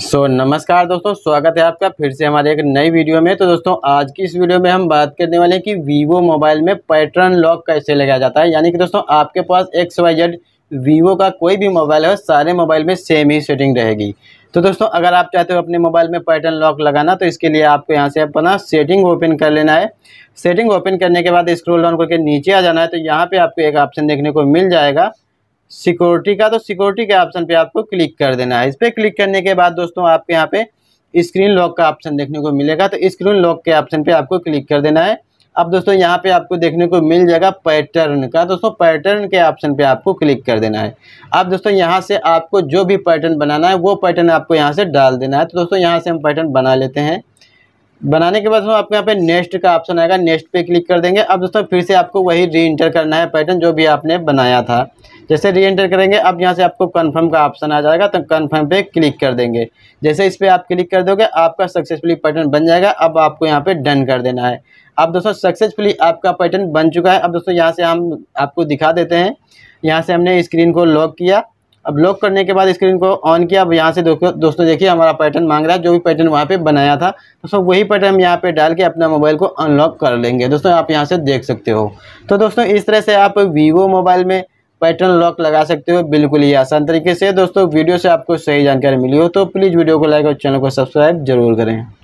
सो so, नमस्कार दोस्तों स्वागत है आपका फिर से हमारे एक नई वीडियो में तो दोस्तों आज की इस वीडियो में हम बात करने वाले हैं कि वीवो मोबाइल में पैटर्न लॉक कैसे लगाया जाता है यानी कि दोस्तों आपके पास एक्स वाई जेड वीवो का कोई भी मोबाइल है सारे मोबाइल में सेम ही सेटिंग रहेगी तो दोस्तों अगर आप चाहते हो अपने मोबाइल में पैटर्न लॉक लगाना तो इसके लिए आपको यहाँ से अपना सेटिंग ओपन कर लेना है सेटिंग ओपन करने के बाद स्क्रोल डाउन करके नीचे आ जाना है तो यहाँ पर आपको एक ऑप्शन देखने को मिल जाएगा सिक्योरिटी का तो सिक्योरिटी के ऑप्शन पे आपको क्लिक कर देना है इस पर क्लिक करने के बाद दोस्तों आपके यहाँ पे स्क्रीन लॉक का ऑप्शन देखने को मिलेगा तो स्क्रीन लॉक के ऑप्शन पे आपको क्लिक कर देना है अब दोस्तों यहाँ पे आपको देखने को मिल जाएगा पैटर्न का दोस्तों पैटर्न के ऑप्शन पे आपको क्लिक कर देना है अब दोस्तों यहाँ से आपको जो भी पैटर्न बनाना है वो पैटर्न आपको यहाँ से डाल देना है तो दोस्तों यहाँ से हम पैटर्न बना लेते हैं बनाने के बाद दोस्तों आपके यहाँ पे नेक्स्ट का ऑप्शन आएगा नेक्स्ट पे क्लिक कर देंगे अब दोस्तों फिर से आपको वही री एंटर करना है पैटर्न जो भी आपने बनाया था जैसे री एंटर करेंगे अब यहाँ से आपको कन्फर्म का ऑप्शन आ जाएगा तो कन्फर्म पे क्लिक कर देंगे जैसे इस पर आप क्लिक कर दोगे आपका सक्सेसफुली पैटर्न बन जाएगा अब आपको यहाँ पर डन कर देना है अब दोस्तों सक्सेसफुली आपका पैटर्न बन चुका है अब दोस्तों यहाँ से हम आपको दिखा देते हैं यहाँ से हमने स्क्रीन को लॉक किया अब लॉक करने के बाद स्क्रीन को ऑन किया अब यहाँ से दोस्तों दोस्तों देखिए हमारा पैटर्न मांग रहा है जो भी पैटर्न वहाँ पे बनाया था तो सब वही पैटर्न हम यहाँ पे डाल के अपना मोबाइल को अनलॉक कर लेंगे दोस्तों आप यहाँ से देख सकते हो तो दोस्तों इस तरह से आप वीवो मोबाइल में पैटर्न लॉक लगा सकते हो बिल्कुल ही आसान तरीके से दोस्तों वीडियो से आपको सही जानकारी मिली हो तो प्लीज़ वीडियो को लाइक और चैनल को सब्सक्राइब जरूर करें